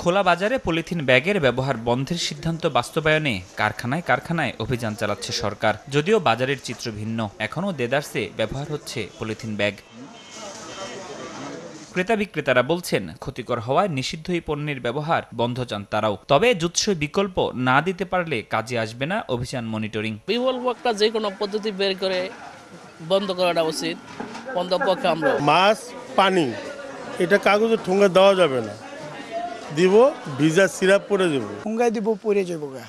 খোলা বাজারে পলিথিন ব্যাগের ব্যবহার বন্ধের সিদ্ধান্ত বাস্তবায়নে কারখানায় কারখানায় অভিযান চালাচ্ছে সরকার যদিও বাজারের চিত্র ভিন্ন এখনও দেদার্সে ব্যবহার হচ্ছে পলিথিন ব্যাগ ক্রেতা বিক্রেতারা বলছেন ক্ষতিকর হওয়ায় নিষিদ্ধ এই পণ্যের ব্যবহার বন্ধ চান তারাও তবে জুৎসই বিকল্প না দিতে পারলে কাজে আসবে না অভিযান মনিটরিং বিকল্প একটা যে কোনো পদ্ধতি বের করে বন্ধ করাটা উচিত বন্ধ পক্ষে আমরা মাছ পানি এটা কাগজে ঠোঙ্গে দেওয়া যাবে না দিব ভিজা সিরাপ পরে যাব ফুঙ্গাই দিব পরে যাব গা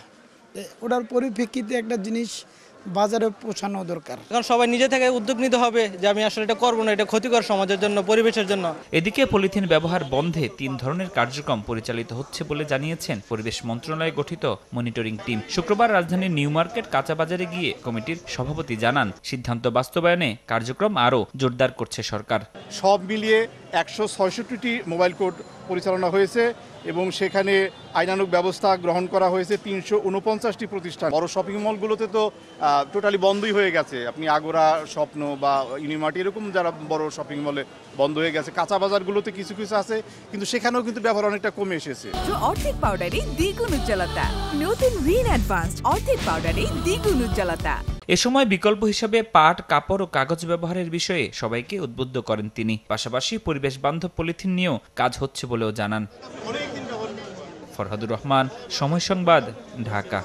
ওটার পরিপ্রেক্ষিতে একটা জিনিস বাজারে পৌঁছানো দরকার কারণ সবাই নিজে থেকে উদ্যোগ নিতে হবে যে আমি আসলে এটা করবো না এটা ক্ষতিকর সমাজের জন্য পরিবেশের জন্য এদিকে পলিথিন ব্যবহার বন্ধে তিন ধরনের কার্যক্রম পরিচালিত হচ্ছে বলে জানিয়েছেন পরিবেশ মন্ত্রণালয়ে গঠিত মনিটরিং টিম শুক্রবার রাজধানীর নিউ মার্কেট কাঁচাবাজারে গিয়ে কমিটির সভাপতি জানান সিদ্ধান্ত বাস্তবায়নে কার্যক্রম আরও জোরদার করছে সরকার সব মিলিয়ে একশো ছয়ষট্টিটি মোবাইল কোড পরিচালনা হয়েছে এবং সেখানে আইনানুক ব্যবস্থা গ্রহণ করা হয়েছে তিনশো উনপঞ্চাশটি প্রতিষ্ঠান বড় শপিং মলগুলোতে তো টোটালি বন্ধই হয়ে গেছে আপনি আগোরা স্বপ্ন বা ইউনিমার্টি এরকম যারা বড় শপিং মলে বন্ধ হয়ে গেছে কাঁচা বাজারগুলোতে কিছু কিছু আছে কিন্তু সেখানেও কিন্তু ব্যবহার অনেকটা কমে এসেছে অর্ধেক পাউডারে দ্বিগুণ উজ্জ্বলতা নতুন রিন পাউডারি অর্ধেক পাউডারে দ্বিগুণ উজ্জ্বলতা এ সময় বিকল্প হিসাবে পাট কাপড় ও কাগজ ব্যবহারের বিষয়ে সবাইকে উদ্বুদ্ধ করেন তিনি পাশাপাশি পরিবেশ বান্ধব পলিথিন নিয়েও কাজ হচ্ছে বলেও জানান ফরহাদুর রহমান সময় সংবাদ ঢাকা